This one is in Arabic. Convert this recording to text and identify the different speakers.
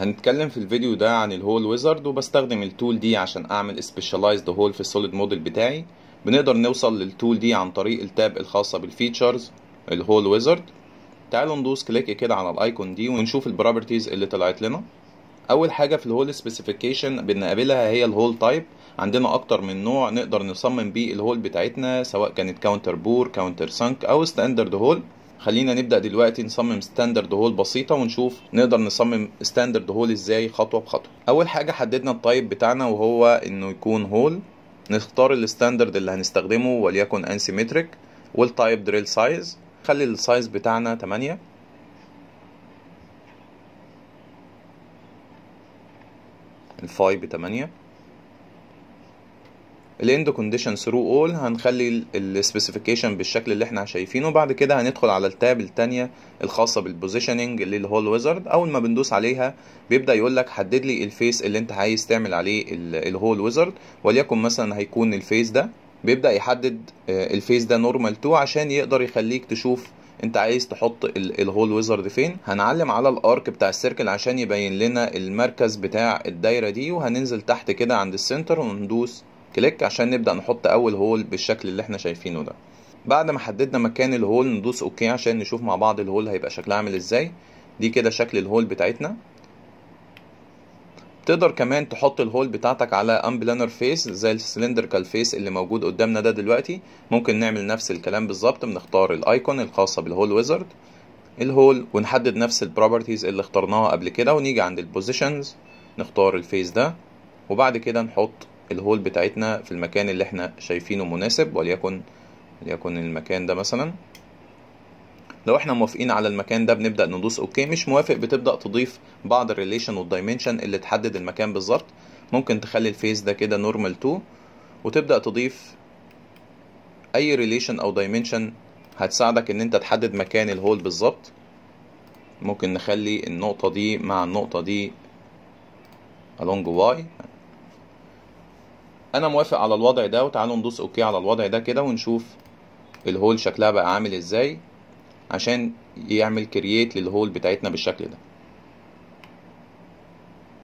Speaker 1: هنتكلم في الفيديو ده عن الهول ويزارد وبستخدم التول دي عشان اعمل سبيشالايزد هول في السوليد موديل بتاعي بنقدر نوصل للتول دي عن طريق التاب الخاصه بالفيتشرز الهول ويزارد تعالوا ندوس كليك كده على الايكون دي ونشوف البروبرتيز اللي طلعت لنا اول حاجه في الهول سبيسيفيكيشن بنقابلها هي الهول تايب عندنا اكتر من نوع نقدر نصمم بيه الهول بتاعتنا سواء كانت كاونتر بور كاونتر سانك او ستاندرد هول خلينا نبدا دلوقتي نصمم ستاندرد هول بسيطه ونشوف نقدر نصمم ستاندرد هول ازاي خطوه بخطوه اول حاجه حددنا التايب بتاعنا وهو انه يكون هول نختار الستاندرد اللي هنستخدمه وليكن انسيمتريك والتايب دريل سايز خلي السايز بتاعنا 8 الفاي ب 8 الاند كونديشن ثرو اول هنخلي السبيسيفيكيشن بالشكل اللي احنا شايفينه وبعد كده هندخل على التاب الثانيه الخاصه بالبوزيشننج اللي هو الويزرد اول ما بندوس عليها بيبدا يقول لك حدد لي الفيس اللي انت عايز تعمل عليه الهول ويزرد وليكن مثلا هيكون الفيس ده بيبدا يحدد آه، الفيس ده نورمال 2 عشان يقدر يخليك تشوف انت عايز تحط الهول ويزرد فين هنعلم على الارك بتاع السيركل عشان يبين لنا المركز بتاع الدايره دي وهننزل تحت كده عند السنتر وندوس كليك عشان نبدأ نحط أول هول بالشكل اللي احنا شايفينه ده بعد ما حددنا مكان الهول ندوس اوكي عشان نشوف مع بعض الهول هيبقى شكلها عامل ازاي دي كده شكل الهول بتاعتنا تقدر كمان تحط الهول بتاعتك على امبلانر فيس زي السلندركال فيس اللي موجود قدامنا ده دلوقتي ممكن نعمل نفس الكلام بالظبط بنختار الايكون الخاصه بالهول ويزرد الهول ونحدد نفس البروبرتيز اللي اخترناها قبل كده ونيجي عند البوزيشنز نختار الفيس ده وبعد كده نحط الهول بتاعتنا في المكان اللي احنا شايفينه مناسب وليكن ليكن المكان ده مثلا لو احنا موافقين على المكان ده بنبدا ندوس اوكي مش موافق بتبدا تضيف بعض الريليشن والدايمنشن اللي تحدد المكان بالظبط ممكن تخلي الفيس ده كده نورمال 2 وتبدا تضيف اي ريليشن او دايمنشن هتساعدك ان انت تحدد مكان الهول بالظبط ممكن نخلي النقطه دي مع النقطه دي along y انا موافق على الوضع ده وتعالوا ندوس اوكي على الوضع ده كده ونشوف الهول شكلها بقى عامل ازاي عشان يعمل كرييت للهول بتاعتنا بالشكل ده